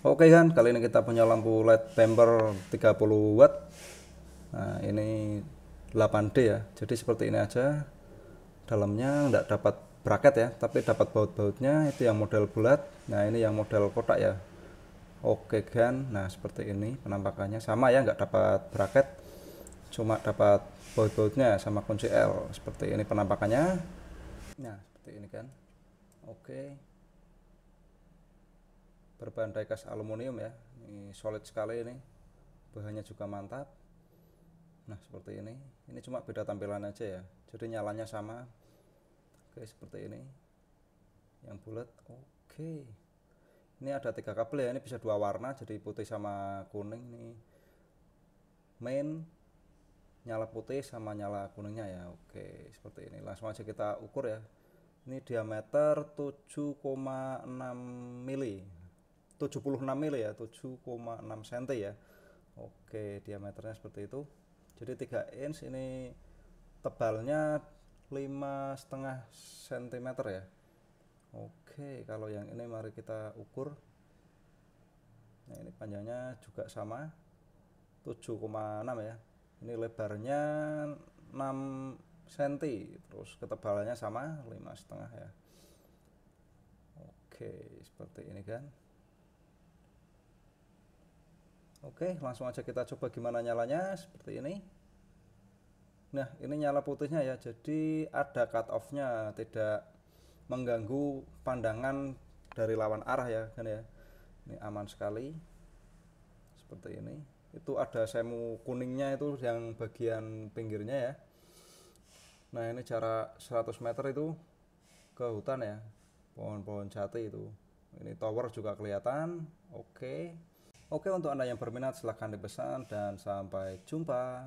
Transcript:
Oke kan, kali ini kita punya lampu LED temper 30 watt. Nah, ini 8D ya. Jadi seperti ini aja. Dalamnya nggak dapat bracket ya, tapi dapat baut-bautnya itu yang model bulat. Nah, ini yang model kotak ya. Oke kan. Nah, seperti ini penampakannya sama ya, nggak dapat bracket. Cuma dapat baut-bautnya sama kunci L. Seperti ini penampakannya. Nah, seperti ini kan. Oke berbahan diecast aluminium ya ini solid sekali ini bahannya juga mantap nah seperti ini ini cuma beda tampilan aja ya jadi nyalanya sama oke seperti ini yang bulat oke ini ada tiga kabel ya ini bisa dua warna jadi putih sama kuning nih main nyala putih sama nyala kuningnya ya oke seperti ini langsung aja kita ukur ya ini diameter 7,6 mili 76 mil ya 7,6 cm ya oke diameternya seperti itu jadi 3 inch ini tebalnya 5,5 cm ya oke kalau yang ini mari kita ukur nah ini panjangnya juga sama 7,6 ya ini lebarnya 6 cm terus ketebalannya sama 5,5 ya oke seperti ini kan Oke, langsung aja kita coba gimana nyalanya seperti ini. Nah, ini nyala putihnya ya. Jadi ada cut off-nya, tidak mengganggu pandangan dari lawan arah ya, kan ya. Ini aman sekali. Seperti ini. Itu ada semu kuningnya itu yang bagian pinggirnya ya. Nah, ini jarak 100 meter itu ke hutan ya. Pohon-pohon jati itu. Ini tower juga kelihatan. Oke. Oke untuk Anda yang berminat silahkan dipesan dan sampai jumpa.